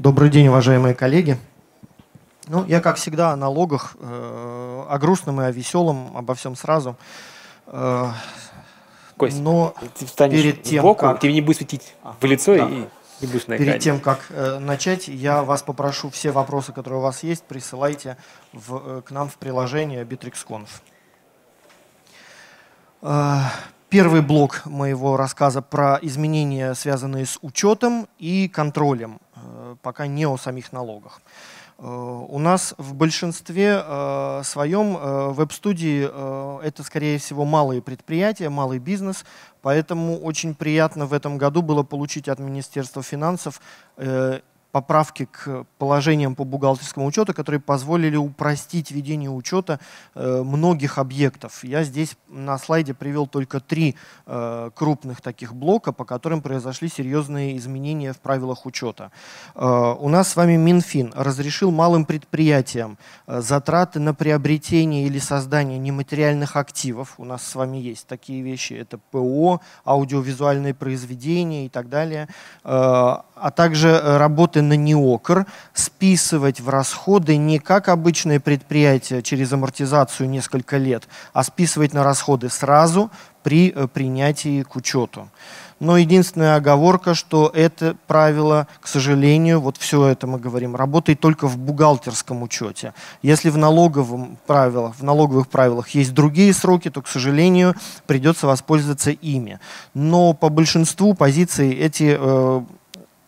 Добрый день, уважаемые коллеги. Ну, я, как всегда, о налогах, э, о грустном и о веселом, обо всем сразу. Э, Кость, но ты встанешь перед тем, сбоку, как... тебе не будет светить в лицо да. и не будешь на Перед тем, как э, начать, я вас попрошу все вопросы, которые у вас есть, присылайте в, к нам в приложение Bittrex.conf. первый блок моего рассказа про изменения, связанные с учетом и контролем – пока не о самих налогах. Э, у нас в большинстве э, своем э, веб-студии это, скорее всего, малые предприятия, малый бизнес, поэтому очень приятно в этом году было получить от Министерства финансов поправки к положениям по бухгалтерскому учету, которые позволили упростить ведение учета э, многих объектов. Я здесь на слайде привел только три э, крупных таких блока, по которым произошли серьезные изменения в правилах учета. Э, у нас с вами Минфин разрешил малым предприятиям затраты на приобретение или создание нематериальных активов. У нас с вами есть такие вещи. Это ПО, аудиовизуальные произведения и так далее. А также работы естественно, не окр, списывать в расходы не как обычное предприятие через амортизацию несколько лет, а списывать на расходы сразу при э, принятии к учету. Но единственная оговорка, что это правило, к сожалению, вот все это мы говорим, работает только в бухгалтерском учете. Если в, налоговом правилах, в налоговых правилах есть другие сроки, то, к сожалению, придется воспользоваться ими. Но по большинству позиций эти э,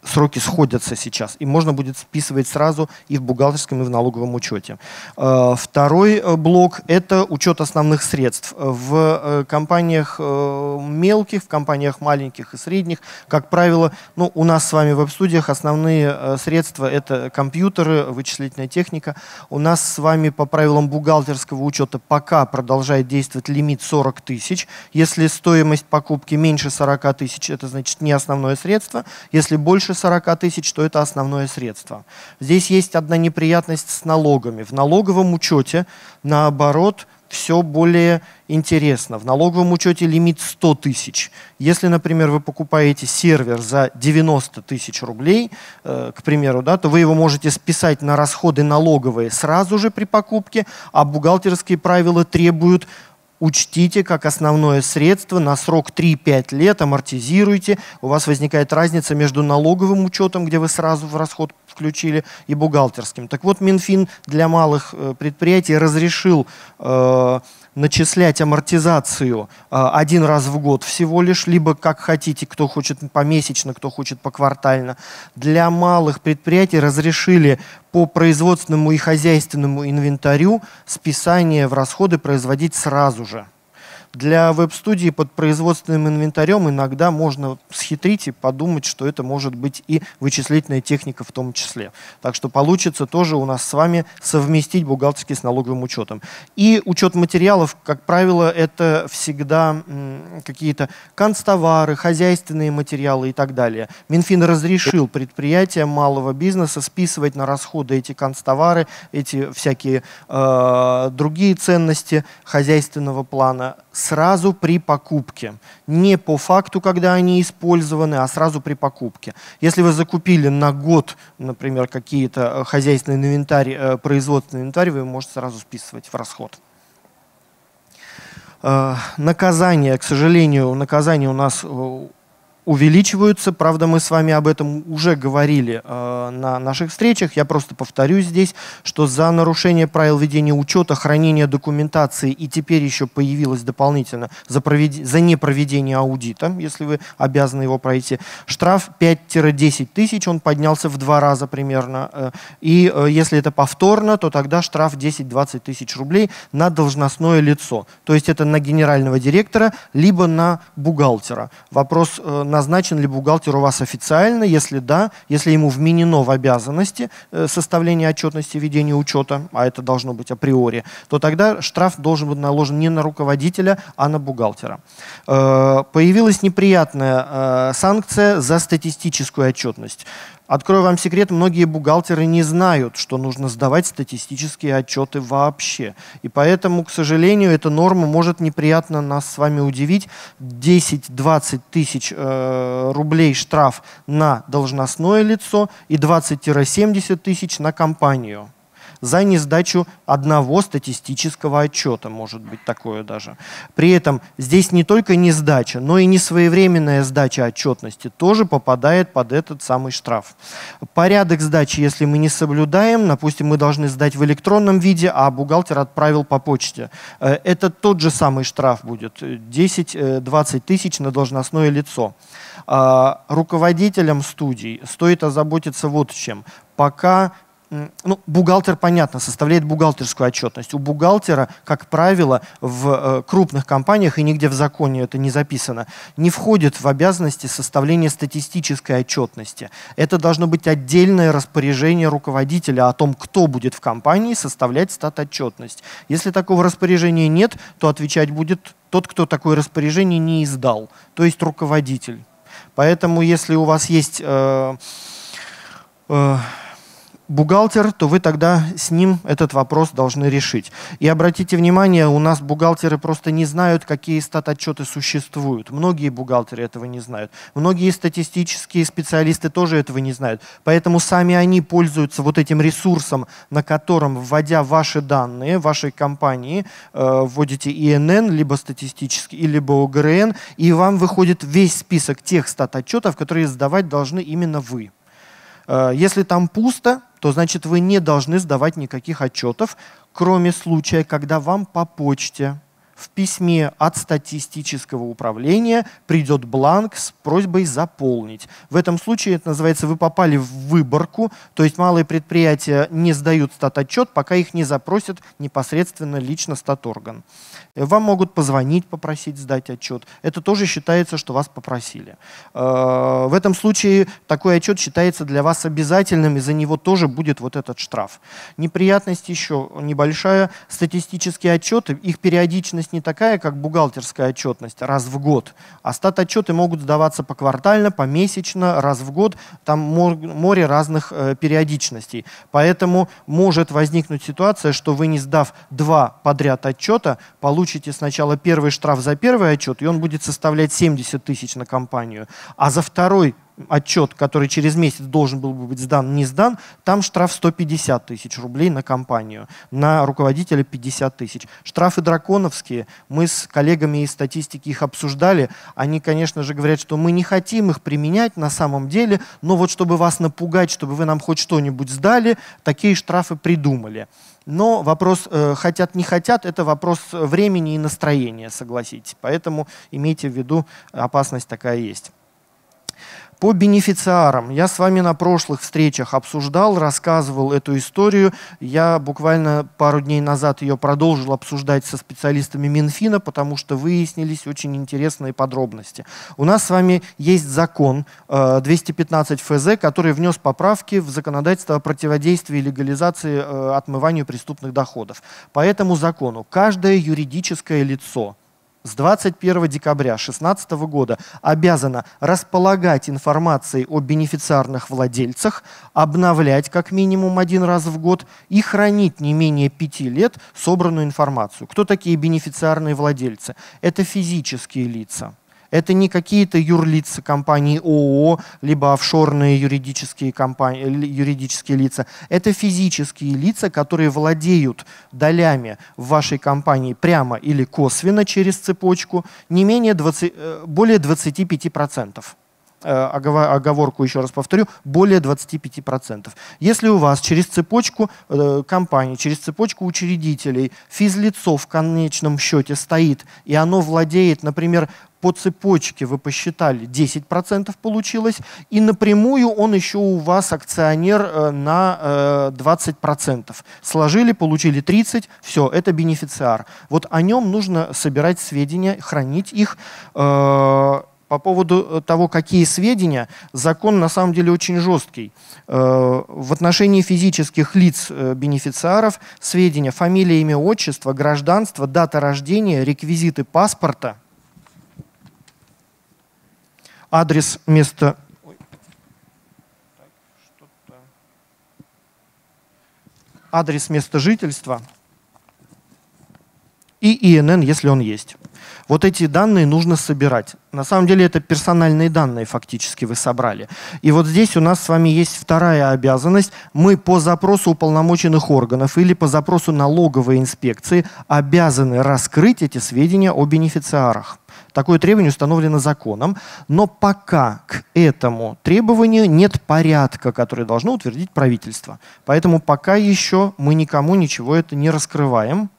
сроки сходятся сейчас, и можно будет списывать сразу и в бухгалтерском, и в налоговом учете. Э, второй э, блок – это учет основных средств. В э, компаниях мелких, в компаниях маленьких и средних, как правило, ну, у нас с вами в веб-студиях основные средства – это компьютеры, вычислительная техника. У нас с вами по правилам бухгалтерского учета пока продолжает действовать лимит 40 тысяч. Если стоимость покупки меньше 40 тысяч, это значит не основное средство. Если больше больше 40 тысяч, то это основное средство. Здесь есть одна неприятность с налогами. В налоговом учете, наоборот, все более интересно. В налоговом учете лимит 100 тысяч. Если, например, вы покупаете сервер за 90 тысяч рублей, э, к примеру, да, то вы его можете списать на расходы налоговые сразу же при покупке, а бухгалтерские правила требуют учтите как основное средство на срок 3-5 лет, амортизируйте. У вас возникает разница между налоговым учетом, где вы сразу в расход включили, и бухгалтерским. Так вот, Минфин для малых э, предприятий разрешил э, начислять амортизацию а, один раз в год всего лишь, либо как хотите, кто хочет помесячно, кто хочет поквартально. Для малых предприятий разрешили по производственному и хозяйственному инвентарю списание в расходы производить сразу же. Для веб-студии под производственным инвентарем иногда можно схитрить и подумать, что это может быть и вычислительная техника в том числе. Так что получится тоже у нас с вами совместить бухгалтерский с налоговым учетом. И учет материалов, как правило, это всегда какие-то канцтовары, хозяйственные материалы и так далее. Минфин разрешил предприятиям малого бизнеса списывать на расходы эти канцтовары, эти всякие э, другие ценности хозяйственного плана сразу при покупке. Не по факту, когда они использованы, а сразу при покупке. Если вы закупили на год, например, какие-то э, хозяйственные инвентарь, э, производственный инвентарь, вы можете сразу списывать в расход. Э, наказание, к сожалению, наказание у нас увеличиваются. Правда, мы с вами об этом уже говорили э, на наших встречах. Я просто повторю здесь, что за нарушение правил ведения учета, хранения документации и теперь еще появилось дополнительно за, провед... за непроведение аудита, если вы обязаны его пройти, штраф 5-10 тысяч, он поднялся в два раза примерно. Э, и э, если это повторно, то тогда штраф 10-20 тысяч рублей на должностное лицо. То есть это на генерального директора, либо на бухгалтера. Вопрос э, назначен ли бухгалтер у вас официально, если да, если ему вменено в обязанности э, составление отчетности, ведение учета, а это должно быть априори, то тогда штраф должен быть наложен не на руководителя, а на бухгалтера. Э, появилась неприятная э, санкция за статистическую отчетность. Открою вам секрет, многие бухгалтеры не знают, что нужно сдавать статистические отчеты вообще. И поэтому, к сожалению, эта норма может неприятно нас с вами удивить. 10-20 тысяч э, рублей штраф на должностное лицо и 20-70 тысяч на компанию за несдачу одного статистического отчета, может быть такое даже. При этом здесь не только несдача, но и несвоевременная сдача отчетности тоже попадает под этот самый штраф. Порядок сдачи, если мы не соблюдаем, допустим, мы должны сдать в электронном виде, а бухгалтер отправил по почте. Э, это тот же самый штраф будет, 10-20 э, тысяч на должностное лицо. А, руководителям студий стоит озаботиться вот чем. Пока ну, бухгалтер, понятно, составляет бухгалтерскую отчетность. У бухгалтера, как правило, в э, крупных компаниях, и нигде в законе это не записано, не входит в обязанности составление статистической отчетности. Это должно быть отдельное распоряжение руководителя о том, кто будет в компании составлять стат-отчетность. Если такого распоряжения нет, то отвечать будет тот, кто такое распоряжение не издал, то есть руководитель. Поэтому, если у вас есть... Э, э, бухгалтер, то вы тогда с ним этот вопрос должны решить. И обратите внимание, у нас бухгалтеры просто не знают, какие стат-отчеты существуют. Многие бухгалтеры этого не знают. Многие статистические специалисты тоже этого не знают. Поэтому сами они пользуются вот этим ресурсом, на котором, вводя ваши данные вашей компании, э, вводите ИНН, либо статистический, либо ОГРН, и вам выходит весь список тех стат-отчетов, которые сдавать должны именно вы. Э, если там пусто, то значит вы не должны сдавать никаких отчетов, кроме случая, когда вам по почте в письме от статистического управления придет бланк с просьбой заполнить. В этом случае это называется «вы попали в выборку», то есть малые предприятия не сдают статотчет, пока их не запросят непосредственно лично статорган. Вам могут позвонить, попросить сдать отчет. Это тоже считается, что вас попросили. Э, в этом случае такой отчет считается для вас обязательным, и за него тоже будет вот этот штраф. Неприятность еще небольшая. Статистические отчеты, их периодичность отчетность не такая, как бухгалтерская отчетность, раз в год, а стат отчеты могут сдаваться поквартально, помесячно, раз в год, там море разных э, периодичностей. Поэтому может возникнуть ситуация, что вы, не сдав два подряд отчета, получите сначала первый штраф за первый отчет, и он будет составлять 70 тысяч на компанию, а за второй отчет, который через месяц должен был бы быть сдан, не сдан, там штраф 150 тысяч рублей на компанию, на руководителя 50 тысяч. Штрафы драконовские, мы с коллегами из статистики их обсуждали, они, конечно же, говорят, что мы не хотим их применять на самом деле, но вот чтобы вас напугать, чтобы вы нам хоть что-нибудь сдали, такие штрафы придумали. Но вопрос э, хотят, не хотят, это вопрос времени и настроения, согласитесь. Поэтому имейте в виду, опасность такая есть. По бенефициарам. Я с вами на прошлых встречах обсуждал, рассказывал эту историю. Я буквально пару дней назад ее продолжил обсуждать со специалистами Минфина, потому что выяснились очень интересные подробности. У нас с вами есть закон 215 э, ФЗ, который внес поправки в законодательство о противодействии и легализации э, отмыванию преступных доходов. По этому закону каждое юридическое лицо – с 21 декабря 2016 года обязана располагать информацией о бенефициарных владельцах, обновлять как минимум один раз в год и хранить не менее пяти лет собранную информацию. Кто такие бенефициарные владельцы? Это физические лица это не какие-то юрлица компании ООО, либо офшорные юридические, компании, э, юридические лица. Это физические лица, которые владеют долями в вашей компании прямо или косвенно через цепочку не менее 20, э, более 25% э, оговорку еще раз повторю, более 25%. Если у вас через цепочку компании, через цепочку учредителей физлицо в конечном счете стоит, и оно владеет, например, по цепочке вы посчитали 10% получилось, и напрямую он еще у вас акционер э, на 20%. Э, Сложили, получили 30, все, это бенефициар. Вот о нем нужно собирать сведения, хранить их, э, по поводу того, какие сведения, закон на самом деле очень жесткий. В отношении физических лиц бенефициаров сведения фамилия, имя, отчество, гражданство, дата рождения, реквизиты паспорта – адрес места адрес места жительства и ИНН, если он есть. Вот эти данные нужно собирать. На самом деле это персональные данные фактически вы собрали. И вот здесь у нас с вами есть вторая обязанность. Мы по запросу уполномоченных органов или по запросу налоговой инспекции обязаны раскрыть эти сведения о бенефициарах. Такое требование установлено законом, но пока к этому требованию нет порядка, который должно утвердить правительство. Поэтому пока еще мы никому ничего это не раскрываем,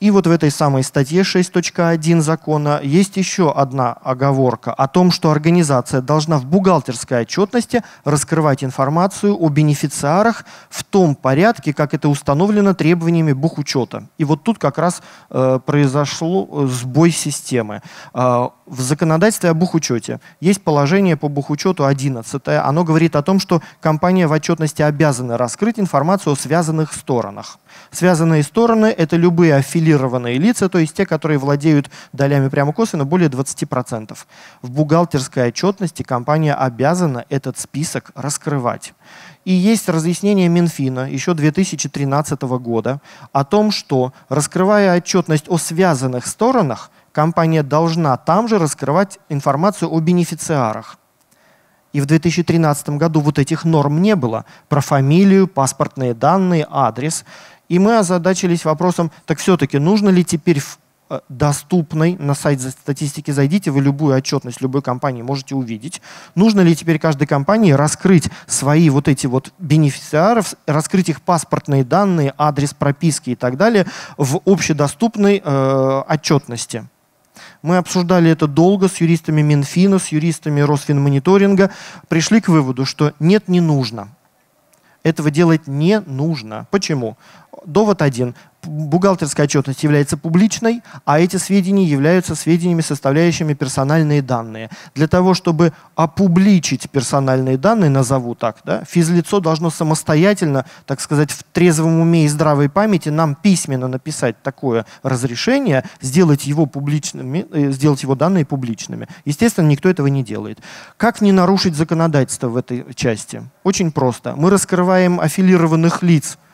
и вот в этой самой статье 6.1 закона есть еще одна оговорка о том, что организация должна в бухгалтерской отчетности раскрывать информацию о бенефициарах в том порядке, как это установлено требованиями бухучета. И вот тут как раз э, произошло э, сбой системы. Э, в законодательстве о бухучете есть положение по бухучету 11. Оно говорит о том, что компания в отчетности обязана раскрыть информацию о связанных сторонах. Связанные стороны – это любые аффилированные аффилированные лица, то есть те, которые владеют долями прямо косвенно, более 20%. В бухгалтерской отчетности компания обязана этот список раскрывать. И есть разъяснение Минфина еще 2013 года о том, что раскрывая отчетность о связанных сторонах, компания должна там же раскрывать информацию о бенефициарах. И в 2013 году вот этих норм не было про фамилию, паспортные данные, адрес. И мы озадачились вопросом, так все-таки нужно ли теперь в э, доступной, на сайт статистики зайдите, вы любую отчетность любой компании можете увидеть. Нужно ли теперь каждой компании раскрыть свои вот эти вот бенефициаров, раскрыть их паспортные данные, адрес прописки и так далее в общедоступной э, отчетности? Мы обсуждали это долго с юристами Минфина, с юристами Росфинмониторинга, пришли к выводу, что нет, не нужно. Этого делать не нужно. Почему? Довод один бухгалтерская отчетность является публичной, а эти сведения являются сведениями, составляющими персональные данные. Для того, чтобы опубличить персональные данные, назову так, да, физлицо должно самостоятельно, так сказать, в трезвом уме и здравой памяти нам письменно написать такое разрешение, сделать его, публичными, э, сделать его данные публичными. Естественно, никто этого не делает. Как не нарушить законодательство в этой части? Очень просто. Мы раскрываем аффилированных лиц –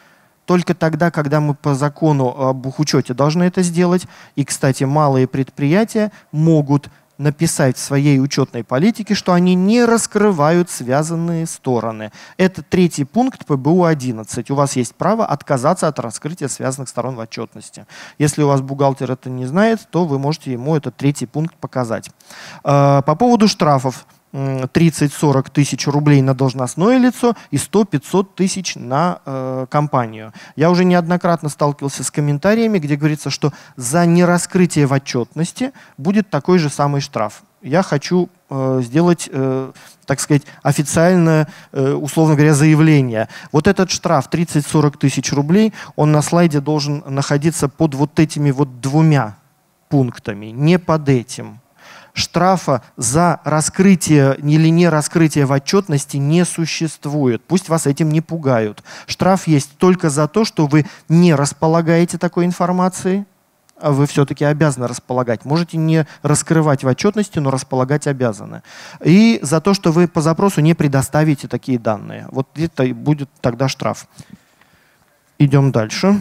только тогда, когда мы по закону об бухучете должны это сделать. И, кстати, малые предприятия могут написать в своей учетной политике, что они не раскрывают связанные стороны. Это третий пункт ПБУ-11. У вас есть право отказаться от раскрытия связанных сторон в отчетности. Если у вас бухгалтер это не знает, то вы можете ему этот третий пункт показать. Э, по поводу штрафов. 30-40 тысяч рублей на должностное лицо и 100-500 тысяч на э, компанию. Я уже неоднократно сталкивался с комментариями, где говорится, что за нераскрытие в отчетности будет такой же самый штраф. Я хочу э, сделать, э, так сказать, официальное, э, условно говоря, заявление. Вот этот штраф 30-40 тысяч рублей, он на слайде должен находиться под вот этими вот двумя пунктами, не под этим штрафа за раскрытие или не раскрытие в отчетности не существует. Пусть вас этим не пугают. Штраф есть только за то, что вы не располагаете такой информацией, а вы все-таки обязаны располагать. Можете не раскрывать в отчетности, но располагать обязаны. И за то, что вы по запросу не предоставите такие данные. Вот это будет тогда штраф. Идем дальше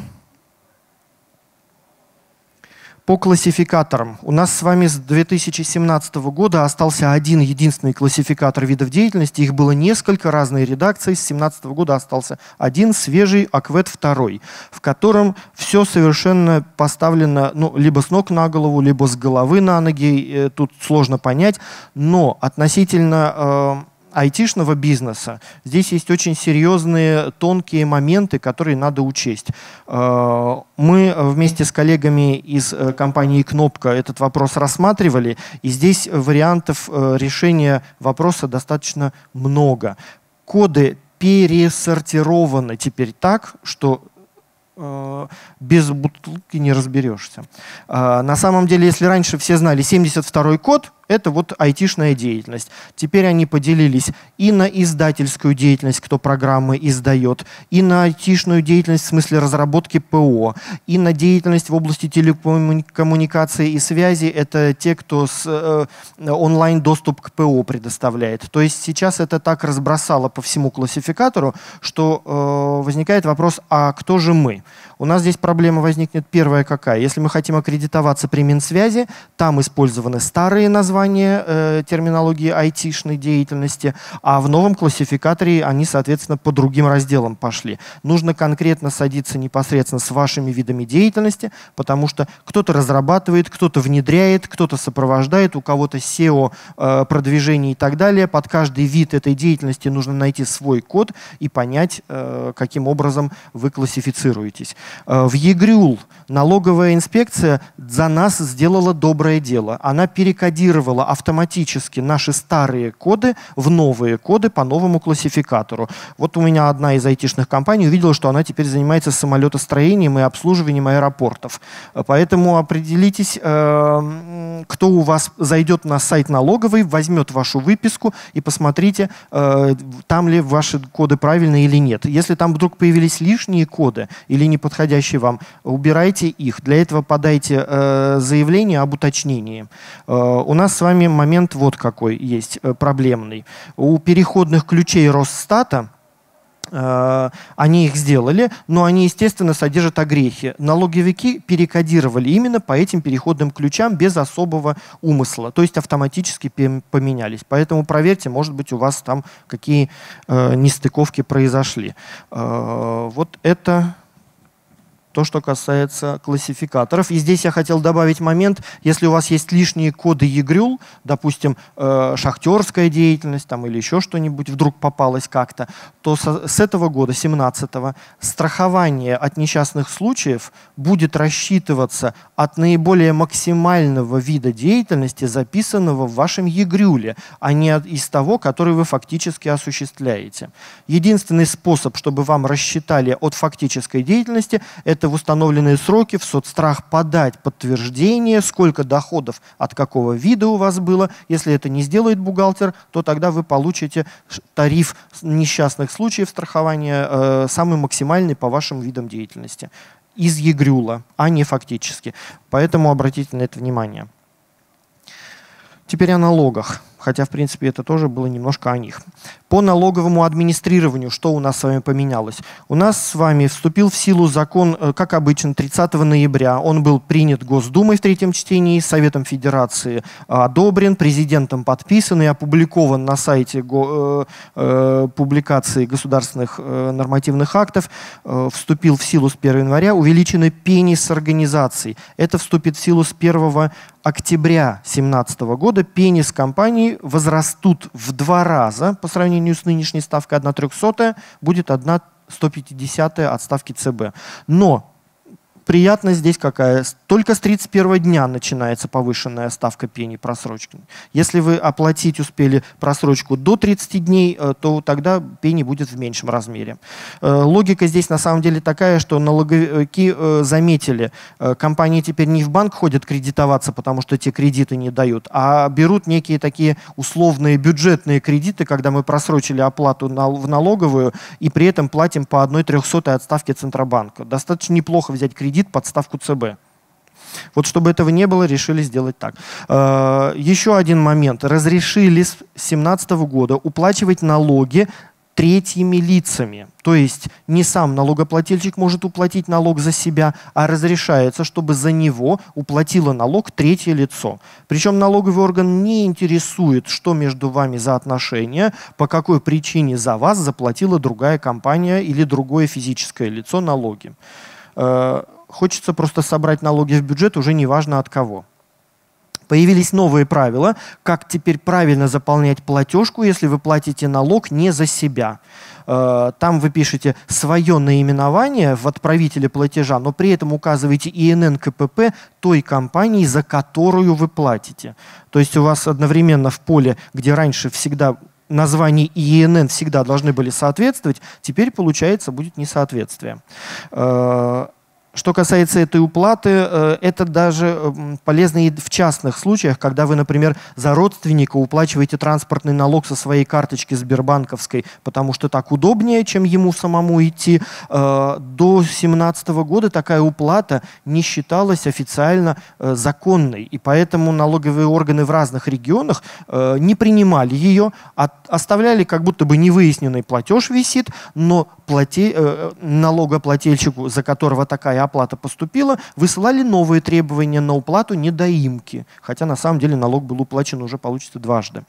по классификаторам. У нас с вами с 2017 года остался один единственный классификатор видов деятельности. Их было несколько, разные редакции. С 2017 года остался один свежий, Аквет второй, в котором все совершенно поставлено ну, либо с ног на голову, либо с головы на ноги. Э, тут сложно понять. Но относительно... Э, айтишного бизнеса, здесь есть очень серьезные тонкие моменты, которые надо учесть. Э, мы вместе с коллегами из э, компании «Кнопка» этот вопрос рассматривали, и здесь вариантов э, решения вопроса достаточно много. Коды пересортированы теперь так, что без бутылки не разберешься. На самом деле, если раньше все знали 72-й код, это вот айтишная деятельность. Теперь они поделились и на издательскую деятельность, кто программы издает, и на айтишную деятельность в смысле разработки ПО, и на деятельность в области телекоммуникации и связи. Это те, кто с, э, онлайн доступ к ПО предоставляет. То есть сейчас это так разбросало по всему классификатору, что э, возникает вопрос, а кто же мы? У нас здесь проблема возникнет первая какая. Если мы хотим аккредитоваться при Минсвязи, там использованы старые названия, название э, терминологии айтишной деятельности, а в новом классификаторе они, соответственно, по другим разделам пошли. Нужно конкретно садиться непосредственно с вашими видами деятельности, потому что кто-то разрабатывает, кто-то внедряет, кто-то сопровождает, у кого-то SEO, э, продвижение и так далее. Под каждый вид этой деятельности нужно найти свой код и понять, э, каким образом вы классифицируетесь. Э, в ЕГРЮЛ налоговая инспекция за нас сделала доброе дело. Она перекодировала конвертировала автоматически наши старые коды в новые коды по новому классификатору. Вот у меня одна из айтишных компаний увидела, что она теперь занимается самолетостроением и обслуживанием аэропортов. Поэтому определитесь, э, кто у вас зайдет на сайт налоговый, возьмет вашу выписку и посмотрите, э, там ли ваши коды правильные или нет. Если там вдруг появились лишние коды или неподходящие вам, убирайте их. Для этого подайте э, заявление об уточнении. У нас нас с вами момент вот какой есть э, проблемный. У переходных ключей Росстата э, они их сделали, но они, естественно, содержат огрехи. Налоговики перекодировали именно по этим переходным ключам без особого умысла, то есть автоматически поменялись. Поэтому проверьте, может быть, у вас там какие э, нестыковки произошли. Э, вот это то, что касается классификаторов. И здесь я хотел добавить момент, если у вас есть лишние коды EGRUL, допустим, э, шахтерская деятельность там, или еще что-нибудь вдруг попалось как-то, то со, с этого года, 17-го, страхование от несчастных случаев будет рассчитываться от наиболее максимального вида деятельности, записанного в вашем EGRUL, а не от, из того, который вы фактически осуществляете. Единственный способ, чтобы вам рассчитали от фактической деятельности, это клиенты в установленные сроки в соцстрах подать подтверждение, сколько доходов от какого вида у вас было. Если это не сделает бухгалтер, то тогда вы получите тариф несчастных случаев страхования э, самый максимальный по вашим видам деятельности. Из ЕГРЮЛа, а не фактически. Поэтому обратите на это внимание. Теперь о налогах хотя, в принципе, это тоже было немножко о них. По налоговому администрированию, что у нас с вами поменялось? У нас с вами вступил в силу закон, э, как обычно, 30 ноября. Он был принят Госдумой в третьем чтении, Советом Федерации э, одобрен, президентом подписан и опубликован на сайте э, публикации государственных нормативных актов. вступил в силу с 1 января. Увеличены пени организаций. Это вступит в силу с 1 октября 2017 года. Пени с возрастут в два раза по сравнению с нынешней ставкой 1 300, будет 1 150 от ставки ЦБ. Но приятность здесь какая? Только с 31 дня начинается повышенная ставка пени просрочки. Если вы оплатить успели просрочку до 30 дней, э, то тогда пени будет в меньшем размере. Э, логика здесь на самом деле такая, что налоговики э, заметили, компании теперь не в банк ходят кредитоваться, потому что те кредиты не дают, а берут некие такие условные бюджетные кредиты, когда мы просрочили оплату в налоговую и при этом платим по одной трехсотой отставке Центробанка. Достаточно неплохо взять кредит кредит под ставку ЦБ. Вот чтобы этого не было, решили сделать так. Э, еще один момент. Разрешили с 2017 года уплачивать налоги третьими лицами. То есть не сам налогоплательщик может уплатить налог за себя, а разрешается, чтобы за него уплатило налог третье лицо. Причем налоговый орган не интересует, что между вами за отношения, по какой причине за вас заплатила другая компания или другое физическое лицо налоги э, Хочется просто собрать налоги в бюджет, уже неважно от кого. Появились новые правила, как теперь правильно заполнять платежку, если вы платите налог не за себя. Э, там вы пишете свое наименование в отправителе платежа, но при этом указываете ИНН КПП той компании, за которую вы платите. То есть у вас одновременно в поле, где раньше всегда названий ИНН всегда должны были соответствовать, теперь, получается, будет несоответствие. Э, что касается этой уплаты, э, это даже э, полезно и в частных случаях, когда вы, например, за родственника уплачиваете транспортный налог со своей карточки Сбербанковской, потому что так удобнее, чем ему самому идти. Э, до 2017 года такая уплата не считалась официально законной, и поэтому налоговые органы в разных регионах не принимали ее, оставляли как будто бы невыясненный платеж висит, но плате, налогоплательщику, за которого такая оплата поступила, высылали новые требования на уплату недоимки, хотя на самом деле налог был уплачен уже, получится, дважды.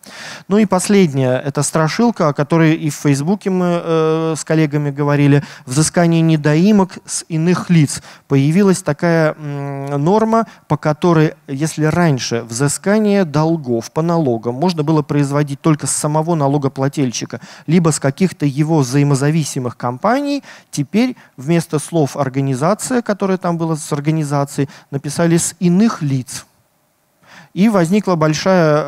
Ну и последнее, это страшилка, о которой и в Фейсбуке мы э, с коллегами говорили, взыскание недоимок с иных лиц. Появилась такая э, норма, по которой, если раньше взыскание долгов по налогам можно было производить только с самого налогоплательщика, либо с каких-то его взаимозависимых компаний, теперь вместо слов «организация» которое там было с организацией, написали с иных лиц. И возникла большая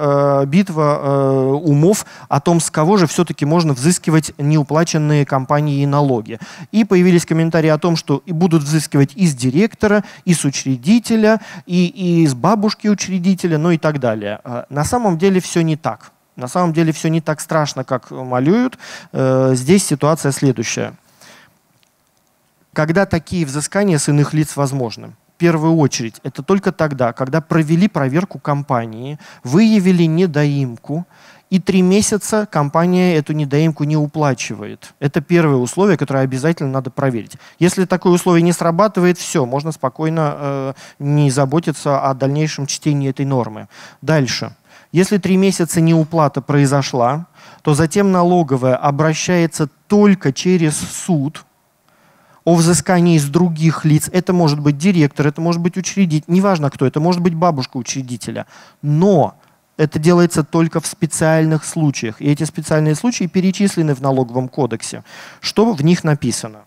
э, битва э, умов о том, с кого же все-таки можно взыскивать неуплаченные компании и налоги. И появились комментарии о том, что и будут взыскивать из директора, и с учредителя, и, и из бабушки учредителя, ну и так далее. Э, на самом деле все не так. На самом деле все не так страшно, как малюют. Э, здесь ситуация следующая – когда такие взыскания с иных лиц возможны. В первую очередь, это только тогда, когда провели проверку компании, выявили недоимку, и три месяца компания эту недоимку не уплачивает. Это первое условие, которое обязательно надо проверить. Если такое условие не срабатывает, все, можно спокойно э, не заботиться о дальнейшем чтении этой нормы. Дальше. Если три месяца неуплата произошла, то затем налоговая обращается только через суд – о взыскании из других лиц. Это может быть директор, это может быть учредитель, неважно кто, это может быть бабушка учредителя. Но это делается только в специальных случаях. И эти специальные случаи перечислены в налоговом кодексе. Что в них написано?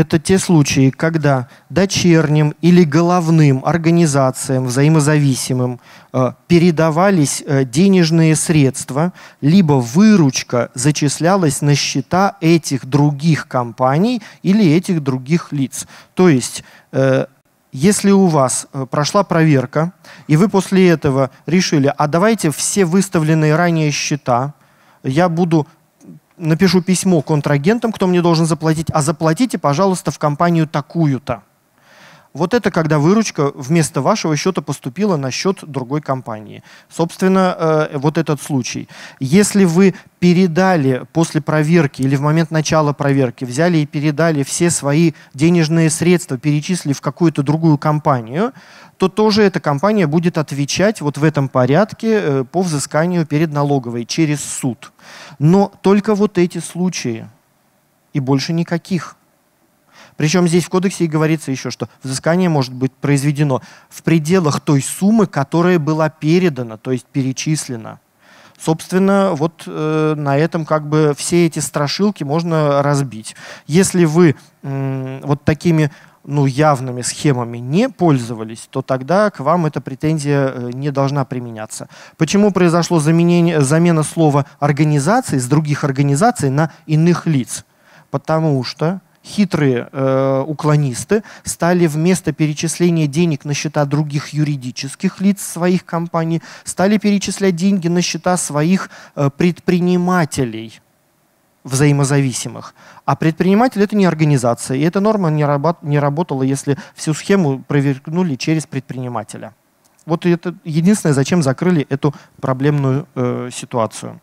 это те случаи, когда дочерним или головным организациям взаимозависимым э, передавались э, денежные средства, либо выручка зачислялась на счета этих других компаний или этих других лиц. То есть э, если у вас прошла проверка, и вы после этого решили, а давайте все выставленные ранее счета я буду напишу письмо контрагентам, кто мне должен заплатить, а заплатите, пожалуйста, в компанию такую-то. Вот это когда выручка вместо вашего счета поступила на счет другой компании. Собственно, э, вот этот случай. Если вы передали после проверки или в момент начала проверки, взяли и передали все свои денежные средства, перечислив в какую-то другую компанию, то тоже эта компания будет отвечать вот в этом порядке э, по взысканию перед налоговой через суд. Но только вот эти случаи и больше никаких. Причем здесь в кодексе и говорится еще, что взыскание может быть произведено в пределах той суммы, которая была передана, то есть перечислена. Собственно, вот э, на этом как бы все эти страшилки можно разбить. Если вы э, вот такими ну, явными схемами не пользовались, то тогда к вам эта претензия э, не должна применяться. Почему произошло заменение, замена слова «организации» с других организаций на «иных лиц»? Потому что хитрые э, уклонисты стали вместо перечисления денег на счета других юридических лиц своих компаний, стали перечислять деньги на счета своих э, предпринимателей взаимозависимых. А предприниматель – это не организация. И эта норма не, рабат, не работала, если всю схему провернули через предпринимателя. Вот это единственное, зачем закрыли эту проблемную э, ситуацию.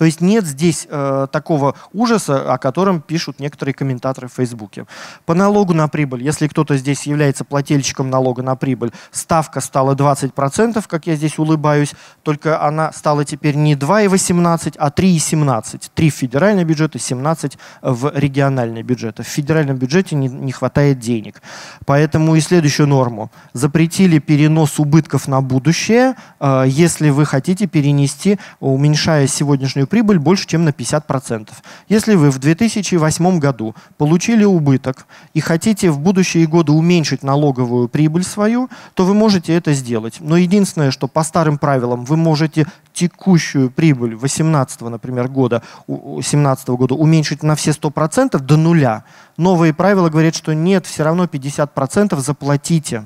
То есть нет здесь э, такого ужаса, о котором пишут некоторые комментаторы в Фейсбуке. По налогу на прибыль, если кто-то здесь является плательщиком налога на прибыль, ставка стала 20%, как я здесь улыбаюсь, только она стала теперь не 2,18, а 3,17. 3 в федеральный бюджет и 17 в региональный бюджет. В федеральном бюджете не, не хватает денег. Поэтому и следующую норму. Запретили перенос убытков на будущее, э, если вы хотите перенести, уменьшая сегодняшнюю прибыль больше, чем на 50%. Если вы в 2008 году получили убыток и хотите в будущие годы уменьшить налоговую прибыль свою, то вы можете это сделать. Но единственное, что по старым правилам вы можете текущую прибыль 18 например, года, 17 года уменьшить на все 100% до нуля. Новые правила говорят, что нет, все равно 50% заплатите.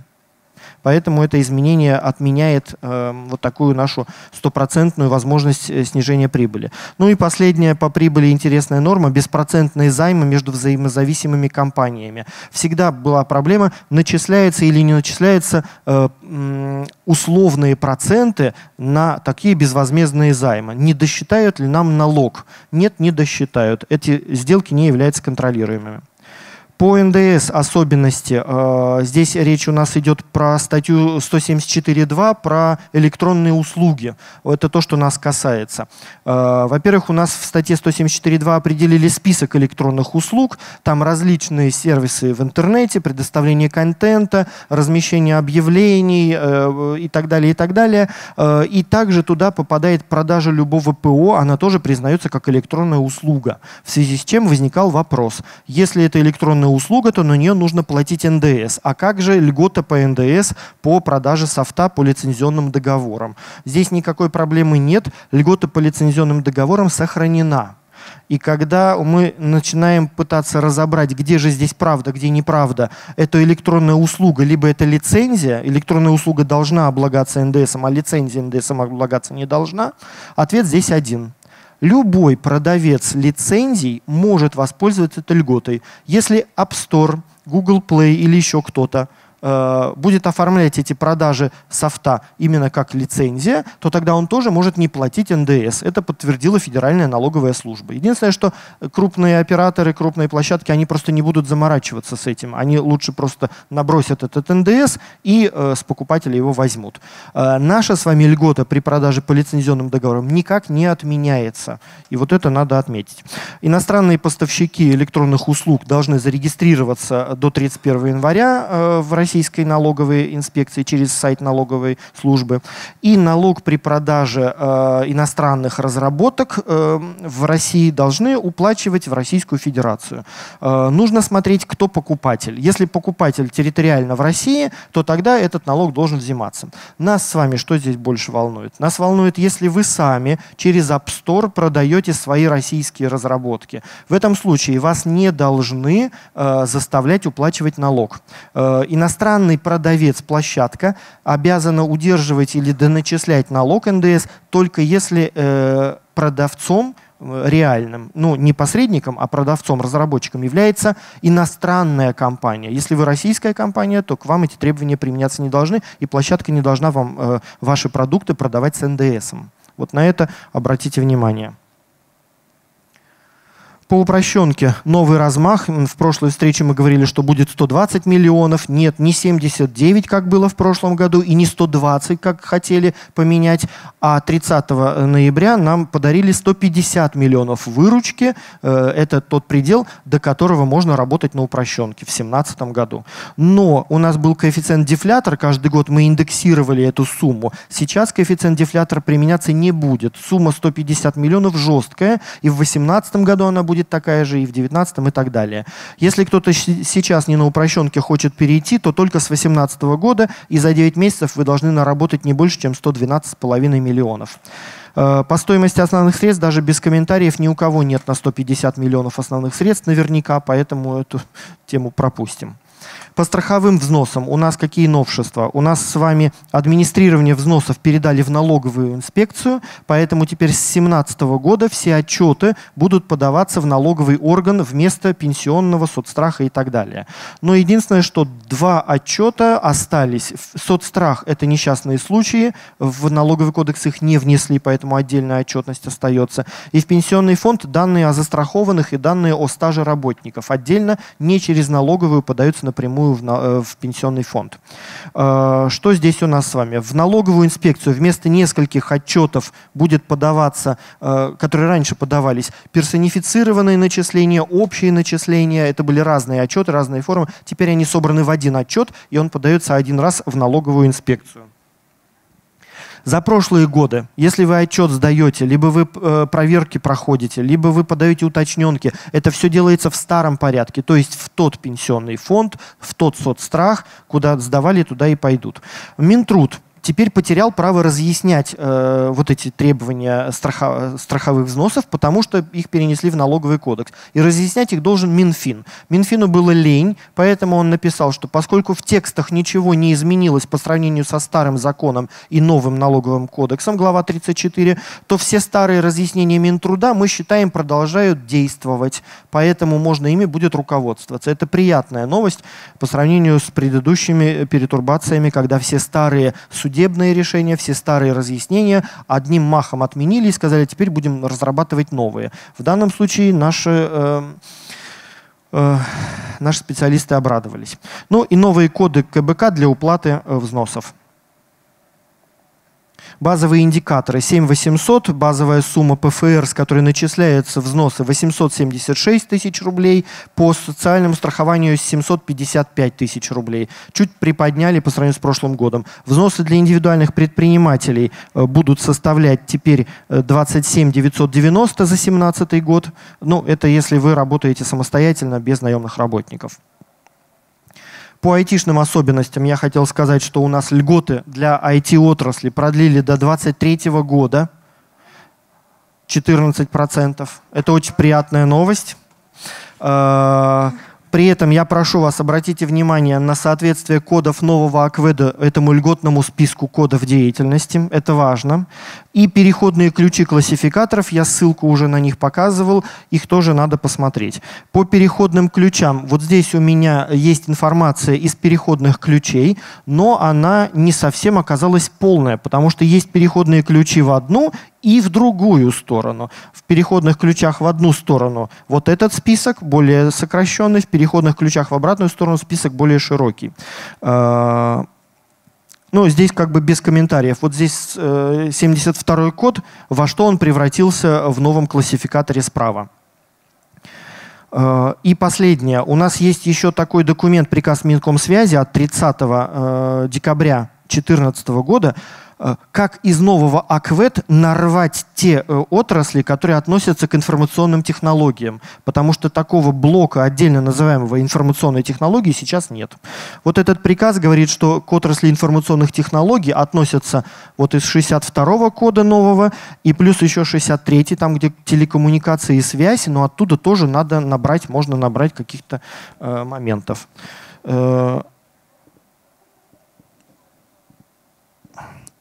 Поэтому это изменение отменяет э, вот такую нашу стопроцентную возможность э, снижения прибыли. Ну и последняя по прибыли интересная норма – беспроцентные займы между взаимозависимыми компаниями. Всегда была проблема, Начисляются или не начисляются э, условные проценты на такие безвозмездные займы. Не досчитают ли нам налог? Нет, не досчитают. Эти сделки не являются контролируемыми. По НДС особенности. Э, здесь речь у нас идет про статью 174.2 про электронные услуги. Это то, что нас касается. Э, во-первых, у нас в статье 174.2 определили список электронных услуг. Там различные сервисы в интернете, предоставление контента, размещение объявлений э, и так далее, и так далее. И также туда попадает продажа любого ПО. Она тоже признается как электронная услуга. В связи с чем возникал вопрос. Если это электронная платежная услуга, то на нее нужно платить НДС. А как же льгота по НДС по продаже софта по лицензионным договорам? Здесь никакой проблемы нет. Льгота по лицензионным договорам сохранена. И когда мы начинаем пытаться разобрать, где же здесь правда, где неправда, это электронная услуга, либо это лицензия, электронная услуга должна облагаться НДСом, а лицензия НДСом облагаться не должна, ответ здесь один. Любой продавец лицензий может воспользоваться этой льготой. Если App Store, Google Play или еще кто-то – Э, будет оформлять эти продажи софта именно как лицензия, то тогда он тоже может не платить НДС. Это подтвердила Федеральная налоговая служба. Единственное, что крупные операторы, крупные площадки, они просто не будут заморачиваться с этим. Они лучше просто набросят этот НДС и э, с покупателя его возьмут. Э, наша с вами льгота при продаже по лицензионным договорам никак не отменяется. И вот это надо отметить. Иностранные поставщики электронных услуг должны зарегистрироваться до 31 января э, в России Российской налоговой инспекции через сайт налоговой службы. И налог при продаже э, иностранных разработок э, в России должны уплачивать в Российскую Федерацию. Э, нужно смотреть, кто покупатель. Если покупатель территориально в России, то тогда этот налог должен взиматься. Нас с вами что здесь больше волнует? Нас волнует, если вы сами через App Store продаете свои российские разработки. В этом случае вас не должны э, заставлять уплачивать налог. Э, иностранные иностранный продавец площадка обязана удерживать или доначислять налог НДС только если э, продавцом э, реальным, ну не посредником, а продавцом, разработчиком является иностранная компания. Если вы российская компания, то к вам эти требования применяться не должны, и площадка не должна вам э, ваши продукты продавать с НДСом. Вот на это обратите внимание по упрощенке новый размах. В прошлой встрече мы говорили, что будет 120 миллионов. Нет, не 79, как было в прошлом году, и не 120, как хотели поменять. А 30 э, ноября нам подарили 150 миллионов выручки. Э, это тот предел, до которого можно работать на упрощенке в 2017 году. Но у нас был коэффициент дефлятор. Каждый год мы индексировали эту сумму. Сейчас коэффициент дефлятора применяться не будет. Сумма 150 миллионов жесткая, и в 2018 году она будет будет такая же и в 19 и так далее. Если кто-то сейчас не на упрощенке хочет перейти, то только с 18 года и за 9 месяцев вы должны наработать не больше, чем 112,5 миллионов. Э, по стоимости основных средств даже без комментариев ни у кого нет на 150 миллионов основных средств наверняка, поэтому эту тему пропустим. По страховым взносам у нас какие новшества? У нас с вами администрирование взносов передали в налоговую инспекцию, поэтому теперь с 2017 года все отчеты будут подаваться в налоговый орган вместо пенсионного, соцстраха и так далее. Но единственное, что два отчета остались. Соцстрах – это несчастные случаи, в налоговый кодекс их не внесли, поэтому отдельная отчетность остается. И в пенсионный фонд данные о застрахованных и данные о стаже работников. Отдельно не через налоговую подаются напрямую напрямую в, на, э, в пенсионный фонд. А, что здесь у нас с вами? В налоговую инспекцию вместо нескольких отчетов будет подаваться, э, которые раньше подавались, персонифицированные начисления, общие начисления. Это были разные отчеты, разные формы. Теперь они собраны в один отчет, и он подается один раз в налоговую инспекцию за прошлые годы, если вы отчет сдаете, либо вы э, проверки проходите, либо вы подаете уточненки, это все делается в старом порядке, то есть в тот пенсионный фонд, в тот соцстрах, куда сдавали, туда и пойдут. Минтруд теперь потерял право разъяснять э, вот эти требования страха, страховых взносов, потому что их перенесли в налоговый кодекс. И разъяснять их должен Минфин. Минфину было лень, поэтому он написал, что поскольку в текстах ничего не изменилось по сравнению со старым законом и новым налоговым кодексом, глава 34, то все старые разъяснения Минтруда, мы считаем, продолжают действовать. Поэтому можно ими будет руководствоваться. Это приятная новость по сравнению с предыдущими э, перетурбациями, когда все старые судебные судебные решения, все старые разъяснения одним махом отменили и сказали, теперь будем разрабатывать новые. В данном случае наши... Э, э, наши специалисты обрадовались. Ну и новые коды КБК для уплаты э, взносов. Базовые индикаторы 7800, базовая сумма ПФР, с которой начисляются взносы 876 тысяч рублей, по социальному страхованию 755 тысяч рублей. Чуть приподняли по сравнению с прошлым годом. Взносы для индивидуальных предпринимателей э, будут составлять теперь 27 э, 990 за 2017 год. Ну, это если вы работаете самостоятельно, без наемных работников. По IT-шным особенностям я хотел сказать, что у нас льготы для IT-отрасли продлили до 2023 года 14%. Это очень приятная новость. Э, при этом я прошу вас, обратите внимание на соответствие кодов нового АКВЭДа этому льготному списку кодов деятельности. Это важно. И переходные ключи классификаторов, я ссылку уже на них показывал, их тоже надо посмотреть. По переходным ключам, вот здесь у меня есть информация из переходных ключей, но она не совсем оказалась полная, потому что есть переходные ключи в одну и в другую сторону. В переходных ключах в одну сторону вот этот список, более сокращенный, в переходных переходных ключах в обратную сторону список более широкий. А, ну, здесь как бы без комментариев. Вот здесь 72-й э, код, во что он превратился в новом классификаторе справа. А, и последнее. У нас есть еще такой документ, приказ Минкомсвязи от 30 э, декабря 2014 года, Э, как из нового АКВЭД нарвать те э, отрасли, которые относятся к информационным технологиям, потому что такого блока, отдельно называемого информационной технологии, сейчас нет. Вот этот приказ говорит, что к отрасли информационных технологий относятся вот из 62-го кода нового и плюс еще 63-й, там, где телекоммуникации и связи. но оттуда тоже надо набрать, можно набрать каких-то э, моментов. Э,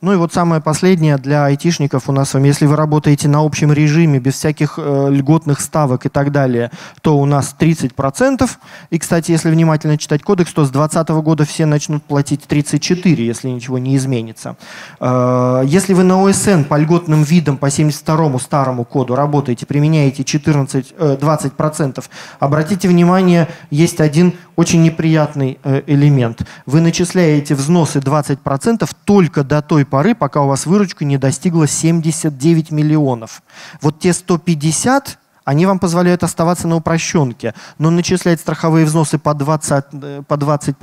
Ну и вот самое последнее для айтишников у нас Если вы работаете на общем режиме, без всяких э, льготных ставок и так далее, то у нас 30%. И, кстати, если внимательно читать кодекс, то с 2020 года все начнут платить 34%, если ничего не изменится. Э, если вы на ОСН по льготным видам по 72-му старому коду работаете, применяете 14, э, 20%, обратите внимание, есть один очень неприятный э, элемент. Вы начисляете взносы 20% только до той поры, пока у вас выручка не достигла 79 миллионов. Вот те 150 они вам позволяют оставаться на упрощенке, но начислять страховые взносы по 20%, э, по 20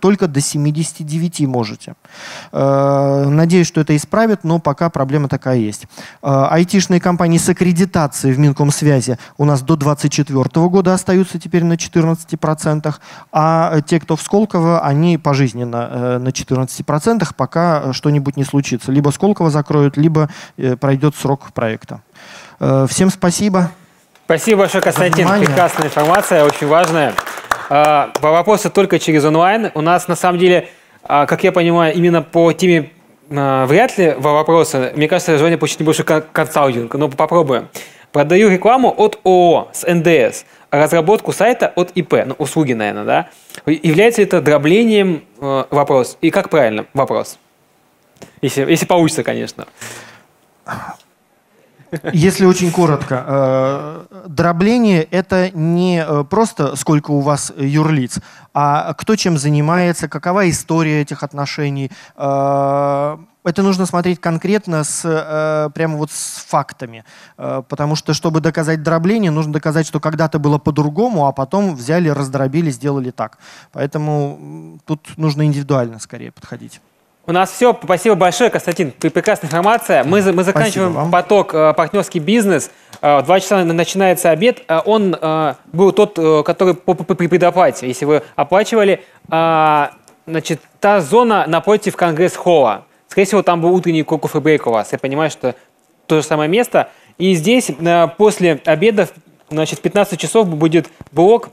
только до 79 можете. Э, надеюсь, что это исправит, но пока проблема такая есть. Э, айтишные компании с аккредитацией в Минкомсвязи у нас до 2024 года остаются теперь на 14%, а те, кто в Сколково, они пожизненно на 14%, пока что-нибудь не случится. Либо Сколково закроют, либо пройдет срок проекта. Всем спасибо. Спасибо большое, Константин. Внимание. Прекрасная информация, очень важная. А, вопросы только через онлайн. У нас, на самом деле, а, как я понимаю, именно по теме а, вряд ли вопросы. Мне кажется, желание получить больше консалтинг, но попробуем. Продаю рекламу от ООО с НДС, разработку сайта от ИП, ну, услуги, наверное, да? Является это дроблением? Э, вопрос. И как правильно? Вопрос. Если, если получится, конечно. Если очень коротко, э, дробление – это не э, просто сколько у вас юрлиц, а кто чем занимается, какова история этих отношений. Э, это нужно смотреть конкретно с, прямо вот с фактами, потому что, чтобы доказать дробление, нужно доказать, что когда-то было по-другому, а потом взяли, раздробили, сделали так. Поэтому тут нужно индивидуально скорее подходить. У нас все. Спасибо большое, Константин. Прекрасная информация. Мы, мы заканчиваем поток э, партнерский бизнес. Э, в 2 часа начинается обед. Э, он был тот, который по, предоплате, если вы оплачивали. Значит, та зона напротив Конгресс-холла. Скорее всего, там был утренний кофе-брейк у вас. Я понимаю, что то же самое место. И здесь после обеда, значит, 15 часов будет блок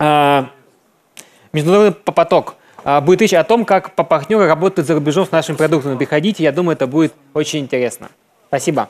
«Международный поток». А, будет речь о том, как партнеры работают за рубежом с нашими продуктами. Приходите, я думаю, это будет очень интересно. Спасибо.